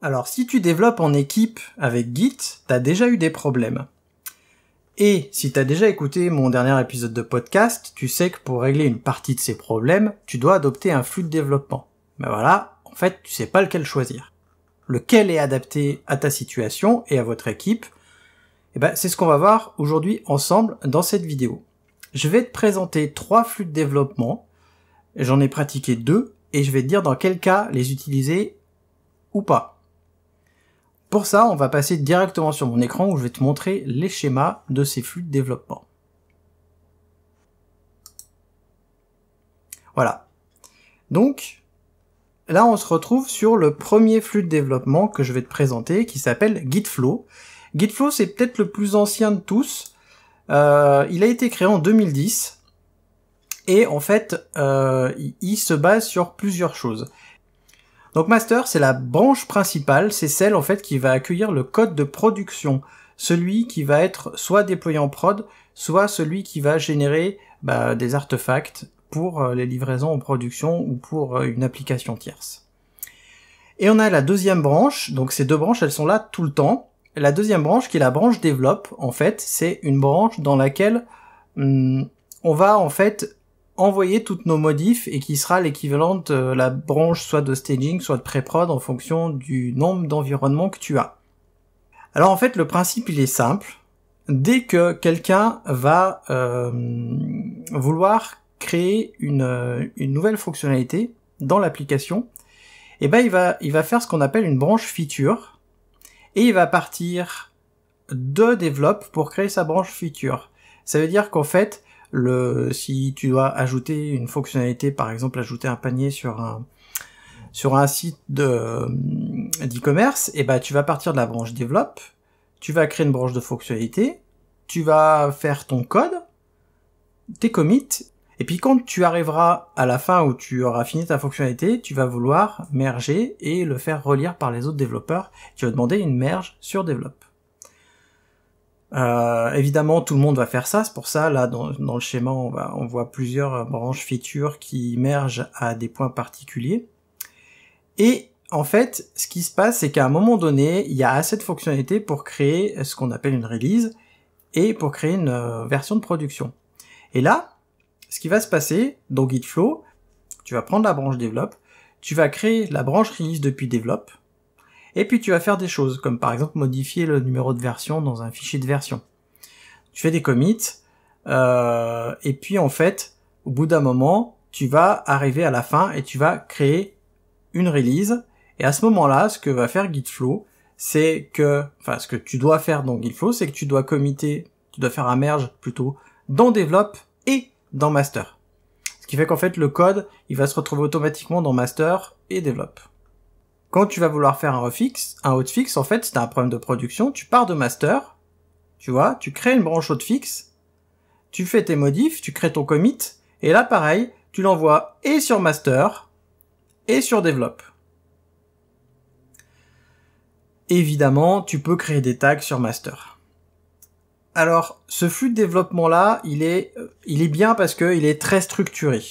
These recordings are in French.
Alors si tu développes en équipe avec Git, t'as déjà eu des problèmes. Et si tu as déjà écouté mon dernier épisode de podcast, tu sais que pour régler une partie de ces problèmes, tu dois adopter un flux de développement. Mais voilà, en fait, tu sais pas lequel choisir. Lequel est adapté à ta situation et à votre équipe Eh ben, c'est ce qu'on va voir aujourd'hui ensemble dans cette vidéo. Je vais te présenter trois flux de développement. J'en ai pratiqué deux et je vais te dire dans quel cas les utiliser ou pas. Pour ça, on va passer directement sur mon écran où je vais te montrer les schémas de ces flux de développement. Voilà. Donc, là, on se retrouve sur le premier flux de développement que je vais te présenter, qui s'appelle GitFlow. GitFlow, c'est peut-être le plus ancien de tous. Euh, il a été créé en 2010. Et en fait, euh, il se base sur plusieurs choses. Donc master, c'est la branche principale, c'est celle en fait qui va accueillir le code de production, celui qui va être soit déployé en prod, soit celui qui va générer bah, des artefacts pour euh, les livraisons en production ou pour euh, une application tierce. Et on a la deuxième branche, donc ces deux branches elles sont là tout le temps. La deuxième branche qui est la branche développe, en fait, c'est une branche dans laquelle hmm, on va en fait envoyer toutes nos modifs et qui sera l'équivalent de euh, la branche soit de staging, soit de pré-prod en fonction du nombre d'environnements que tu as. Alors en fait, le principe il est simple. Dès que quelqu'un va euh, vouloir créer une, euh, une, nouvelle fonctionnalité dans l'application, eh ben il va, il va faire ce qu'on appelle une branche feature et il va partir de develop pour créer sa branche feature. Ça veut dire qu'en fait, le, si tu dois ajouter une fonctionnalité, par exemple ajouter un panier sur un, sur un site euh, d'e-commerce, et eh ben, tu vas partir de la branche develop, tu vas créer une branche de fonctionnalité, tu vas faire ton code, tes commits, et puis quand tu arriveras à la fin où tu auras fini ta fonctionnalité, tu vas vouloir merger et le faire relire par les autres développeurs. Tu vas demander une merge sur develop. Euh, évidemment, tout le monde va faire ça. C'est pour ça, là, dans, le schéma, on, voit plusieurs euh, branches features qui mergent à des points particuliers. Et en fait, ce qui se passe, c'est qu'à un moment donné, il y a assez de fonctionnalités pour créer ce qu'on appelle une release et pour créer une euh, version de production. Et là, ce qui va se passer dans Gitflow, tu vas prendre la branche develop, tu vas créer la branche release depuis develop. Et puis tu vas faire des choses, comme par exemple modifier le numéro de version dans un fichier de version. Tu fais des commits, euh, et puis en fait, au bout d'un moment, tu vas arriver à la fin et tu vas créer une release. Et à ce moment-là, ce que va faire Gitflow, c'est que, enfin, ce que tu dois faire dans Gitflow, c'est que tu dois committer, tu dois faire un merge plutôt dans Develop et dans Master. Ce qui fait qu'en fait, le code, il va se retrouver automatiquement dans Master et Develop. Quand tu vas vouloir faire un refix, un hotfix, en fait, c'est un problème de production, tu pars de master, tu vois, tu crées une branche hotfix, tu fais tes modifs, tu crées ton commit, et là, pareil, tu l'envoies et sur master, et sur develop. Évidemment, tu peux créer des tags sur master. Alors, ce flux de développement là, il est, euh, il est bien parce qu'il est très structuré.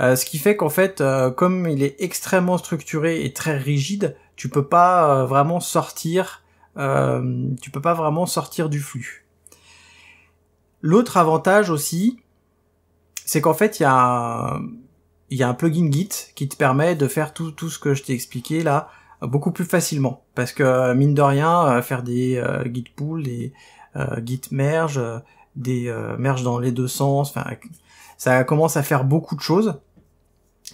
Euh, ce qui fait qu'en fait, euh, comme il est extrêmement structuré et très rigide, tu peux pas euh, vraiment sortir, tu peux pas vraiment sortir du flux. L'autre avantage aussi, c'est qu'en fait, il y a un, il un plugin Git qui te permet de faire tout, ce que je t'ai expliqué là beaucoup plus facilement. Parce que mine de rien, faire des Git pool, des Git merge, des merges dans les deux sens, enfin ça commence à faire beaucoup de choses.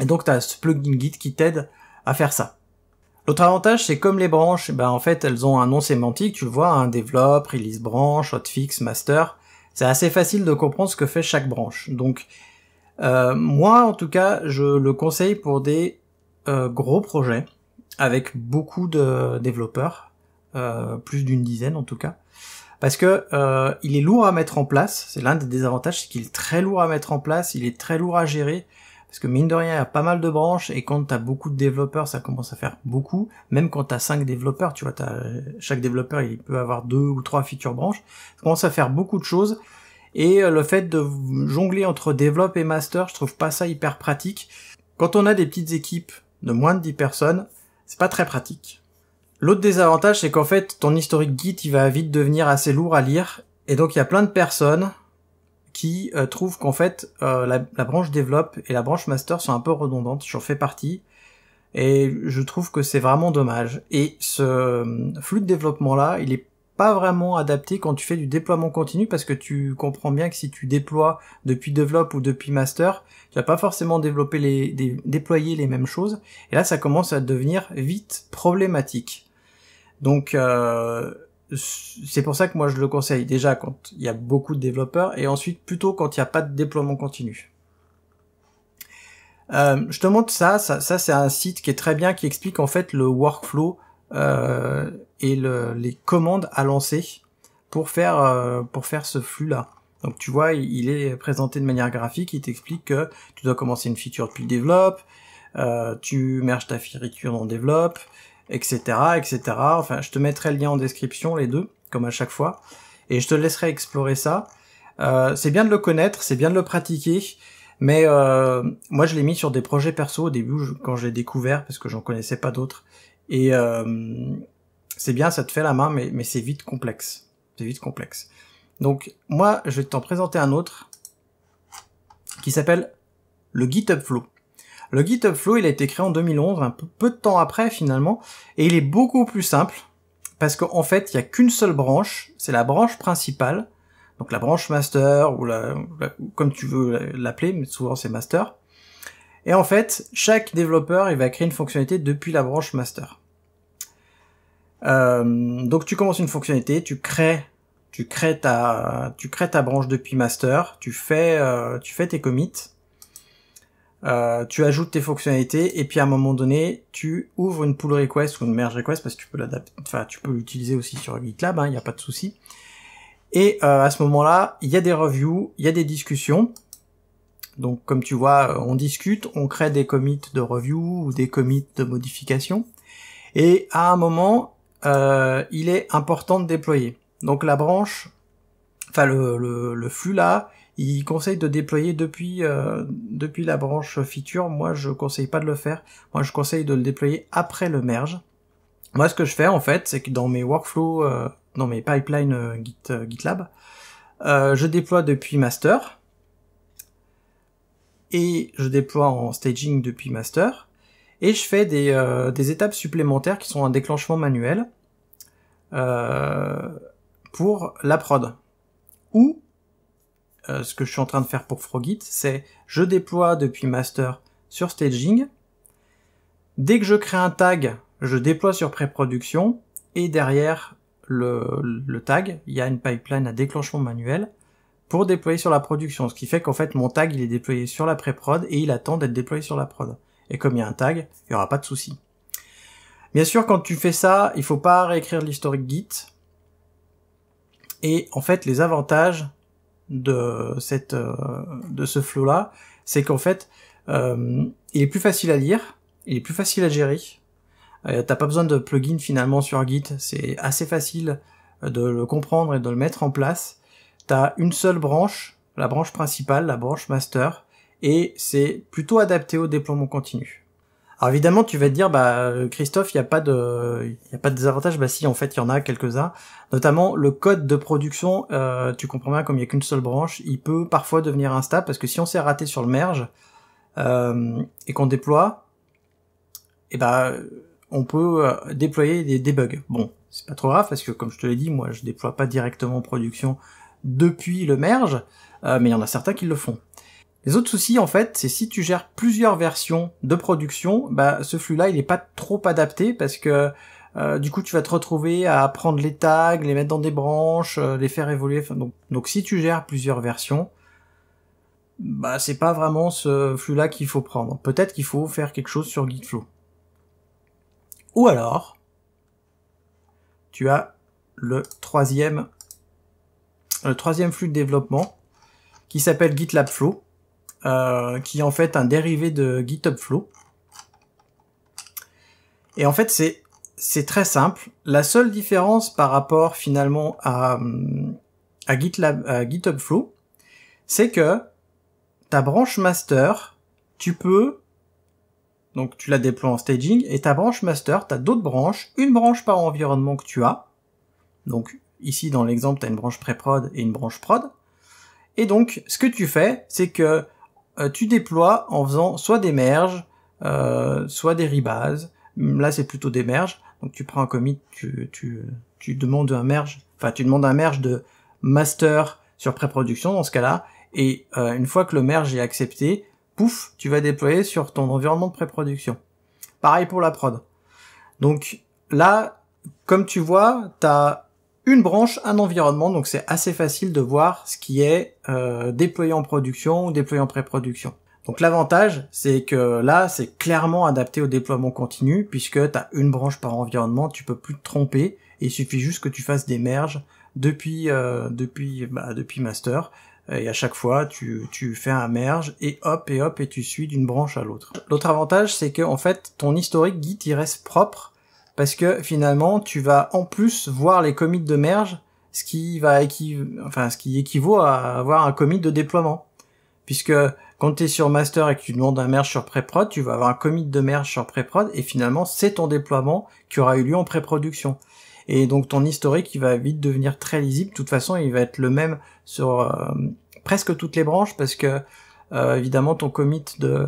Et donc tu as ce plugin Git qui t'aide à faire ça. L'autre avantage, c'est comme les branches, eh ben en fait elles ont un nom sémantique, tu le vois, un hein, release branch, hotfix, master. C'est assez facile de comprendre ce que fait chaque branche. Donc euh, moi en tout cas, je le conseille pour des euh, gros projets avec beaucoup de développeurs, euh, plus d'une dizaine en tout cas parce que euh, il est lourd à mettre en place. C'est l'un des désavantages, c'est qu'il est très lourd à mettre en place, il est très lourd à gérer. Parce que mine de rien, il y a pas mal de branches, et quand t'as beaucoup de développeurs, ça commence à faire beaucoup. Même quand t'as cinq développeurs, tu vois, chaque développeur, il peut avoir deux ou trois features branches. Ça commence à faire beaucoup de choses. Et euh, le fait de jongler entre développe et master, je trouve pas ça hyper pratique. Quand on a des petites équipes de moins de 10 personnes, c'est pas très pratique. L'autre désavantage, c'est qu'en fait, ton historique Git, il va vite devenir assez lourd à lire. Et donc, il y a plein de personnes qui euh, trouvent qu'en fait, euh, la, branche développe et la branche master sont un peu redondantes. J'en fais partie. Et je trouve que c'est vraiment dommage. Et ce euh, flux de développement-là, il est pas vraiment adapté quand tu fais du déploiement continu parce que tu comprends bien que si tu déploies depuis develop ou depuis master, tu vas pas forcément développer déployer les mêmes choses. Et là, ça commence à devenir vite problématique. Donc euh, c'est pour ça que moi je le conseille déjà quand il y a beaucoup de développeurs et ensuite plutôt quand il n'y a pas de déploiement continu. Euh, je te montre ça, ça, c'est un site qui est très bien qui explique en fait le workflow euh, et les commandes à lancer pour faire pour faire ce flux là. Donc tu vois, il est présenté de manière graphique, il t'explique que tu dois commencer une feature depuis le développe, tu merges ta feature dans le développe, etc., etc. Enfin, je te mettrai le lien en description, les deux, comme à chaque fois, et je te laisserai explorer ça. Euh, c'est bien de le connaître, c'est bien de le pratiquer, mais euh, moi je l'ai mis sur des projets perso au début quand je l'ai découvert parce que j'en connaissais pas d'autres. Et euh, c'est bien, ça te fait la main, mais, mais c'est vite complexe. C'est vite complexe. Donc moi je vais t'en présenter un autre qui s'appelle le GitHub Flow. Le GitHub Flow, il a été créé en 2011, un peu, de temps après finalement, et il est beaucoup plus simple parce qu'en fait, il n'y a qu'une seule branche, c'est la branche principale, donc la branche master ou la, comme tu veux l'appeler, mais souvent c'est master. Et en fait, chaque développeur, il va créer une fonctionnalité depuis la branche master. Euh, donc tu commences une fonctionnalité, tu crées, tu crées ta, tu crées ta branche depuis master, tu fais, euh, tu fais tes commits, euh, tu ajoutes tes fonctionnalités et puis à un moment donné, tu ouvres une pull request ou une merge request parce que tu peux l'adapter, enfin tu peux l'utiliser aussi sur GitLab, il hein, n'y a pas de souci. Et euh, à ce moment-là, il y a des reviews, il y a des discussions. Donc comme tu vois, euh, on discute, on crée des commits de review ou des commits de modification. Et à un moment, euh, il est important de déployer. Donc la branche, enfin le, le, le flux là, il conseille de déployer depuis, euh, depuis la branche feature. Moi, je conseille pas de le faire. Moi, je conseille de le déployer après le merge. Moi, ce que je fais, en fait, c'est que dans mes workflows, euh, dans mes pipelines euh, Git, euh, GitLab, je déploie depuis master. Et je déploie en staging depuis master. Et je fais des, des étapes supplémentaires qui sont un déclenchement manuel pour la prod. Ou euh, ce que je suis en train de faire pour Frogit, c'est je déploie depuis master sur staging. Dès que je crée un tag, je déploie sur pré-production et derrière le, tag, il y a une pipeline à déclenchement manuel pour déployer sur la production. Ce qui fait qu'en fait mon tag il est déployé sur la pré-prod et il attend d'être déployé sur la prod. Et comme il y a un tag, il n'y aura pas de souci. Bien sûr, quand tu fais ça, il faut pas réécrire l'historique Git. Et en fait, les avantages, de cette euh, de ce flow là, c'est qu'en fait, euh, il est plus facile à lire, il est plus facile à gérer. Euh, t'as pas besoin de plugin finalement sur Git, c'est assez facile de le comprendre et de le mettre en place. T'as une seule branche, la branche principale, la branche master, et c'est plutôt adapté au déploiement continu. Alors évidemment, tu vas te dire, bah euh, Christophe, il n'y a pas de, il y a pas de désavantage. Bah si, en fait, il y en a quelques-uns. Notamment le code de production. Euh, tu comprends bien, comme il n'y a qu'une seule branche, il peut parfois devenir instable parce que si on s'est raté sur le merge euh, et qu'on déploie, et eh bah, on peut déployer des, bugs. Bon, c'est pas trop grave parce que comme je te l'ai dit, moi je déploie pas directement en production depuis le merge, mais il y en a certains qui le font. Les autres soucis, en fait, c'est si tu gères plusieurs versions de production, bah, ce flux-là, il n'est pas trop adapté parce que euh, du coup, tu vas te retrouver à prendre les tags, les mettre dans des branches, euh, les faire évoluer. donc, si tu gères plusieurs versions, bah, c'est pas vraiment ce flux-là qu'il faut prendre. Peut-être qu'il faut faire quelque chose sur GitFlow. Ou alors, tu as le troisième, le troisième flux de développement qui s'appelle GitLab Flow euh, qui est en fait un dérivé de GitHub Flow. Et en fait, c'est très simple. La seule différence par rapport finalement à, à, GitLab, à GitHub Flow, c'est que ta branche master, tu peux, donc tu la déploies en staging, et ta branche master, tu as d'autres branches, une branche par environnement que tu as. Donc ici dans l'exemple, tu as une branche pré-prod et une branche prod. Et donc ce que tu fais, c'est que euh, tu déploies en faisant soit des merges, euh, soit des rebases. Là, c'est plutôt des merges. Donc tu prends un commit, tu, demandes un merge, enfin tu demandes un merge de master sur pré-production dans ce cas-là, et euh, une fois que le merge est accepté, pouf, tu vas déployer sur ton environnement de pré-production. Pareil pour la prod. Donc là, comme tu vois, tu as une branche, un environnement, donc c'est assez facile de voir ce qui est euh, déployé en production ou déployé en pré-production. Donc l'avantage, c'est que là, c'est clairement adapté au déploiement continu, puisque tu as une branche par environnement, tu peux plus te tromper, et il suffit juste que tu fasses des merges depuis, euh, depuis, bah, depuis master, et à chaque fois, tu, tu fais un merge, et hop, et hop, et tu suis d'une branche à l'autre. L'autre avantage, c'est que en fait, ton historique Git, il reste propre, parce que finalement tu vas en plus voir les commits de merge, ce qui va enfin ce qui équivaut à avoir un commit de déploiement, puisque quand tu es sur master et que tu demandes un merge sur pré-prod, tu vas avoir un commit de merge sur pré-prod et finalement c'est ton déploiement qui aura eu lieu en pré-production. Et donc ton historique il va vite devenir très lisible. De toute façon, il va être le même sur euh, presque toutes les branches parce que euh, évidemment ton commit de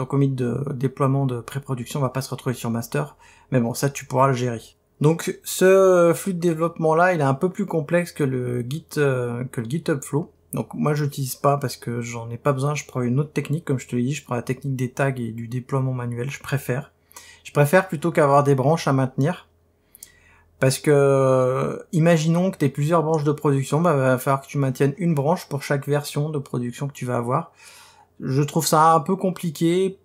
ton commit de déploiement de pré-production va pas se retrouver sur master, mais bon, ça tu pourras le gérer. Donc ce flux de développement là, il est un peu plus complexe que le Git euh, que le GitHub Flow. Donc moi je n'utilise pas parce que j'en ai pas besoin, je prends une autre technique comme je te l'ai dit, je prends la technique des tags et du déploiement manuel, je préfère. Je préfère plutôt qu'avoir des branches à maintenir. Parce que euh, imaginons que tu aies plusieurs branches de production, bah, va falloir que tu maintiennes une branche pour chaque version de production que tu vas avoir je trouve ça un peu compliqué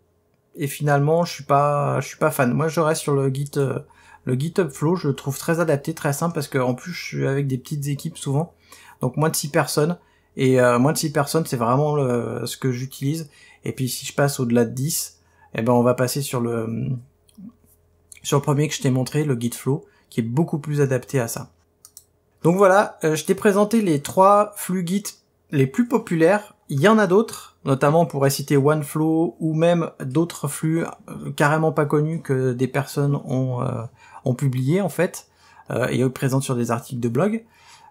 et finalement je suis pas je suis pas fan. Moi je reste sur le Git euh, le GitHub Flow, je le trouve très adapté, très simple parce que en plus je suis avec des petites équipes souvent. Donc moins de 6 personnes et euh, moins de 6 personnes, c'est vraiment ce que j'utilise et puis si je passe au-delà de 10, eh ben on va passer sur le sur premier que je t'ai montré, le Git Flow qui est beaucoup plus adapté à ça. Donc voilà, euh, je t'ai présenté les trois flux Git les plus populaires il y en a d'autres, notamment on pourrait citer OneFlow ou même d'autres flux euh, carrément pas connus que des personnes ont, euh, publiés ont publié en fait euh, et présentent sur des articles de blog.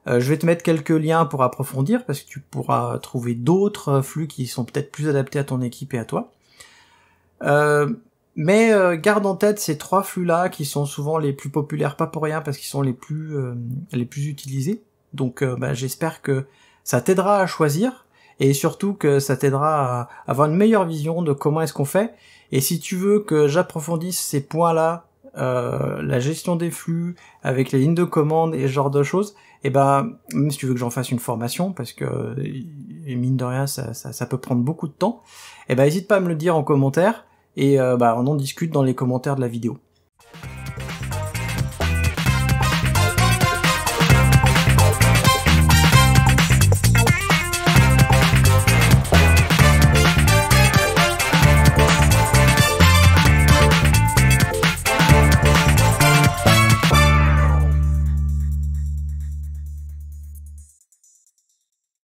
je vais te mettre quelques liens pour approfondir parce que tu pourras trouver d'autres flux qui sont peut-être plus adaptés à ton équipe et à toi. mais garde en tête ces trois flux-là qui sont souvent les plus populaires, pas pour rien parce qu'ils sont les plus les plus utilisés. Donc bah, j'espère que ça t'aidera à choisir et surtout que ça t'aidera à avoir une meilleure vision de comment est-ce qu'on fait. Et si tu veux que j'approfondisse ces points-là, euh, la gestion des flux, avec les lignes de commande et ce genre de choses, et eh ben même si tu veux que j'en fasse une formation, parce que euh, mine de rien ça, peut prendre beaucoup de temps, et eh ben n'hésite pas à me le dire en commentaire et euh, bah, on en discute dans les commentaires de la vidéo.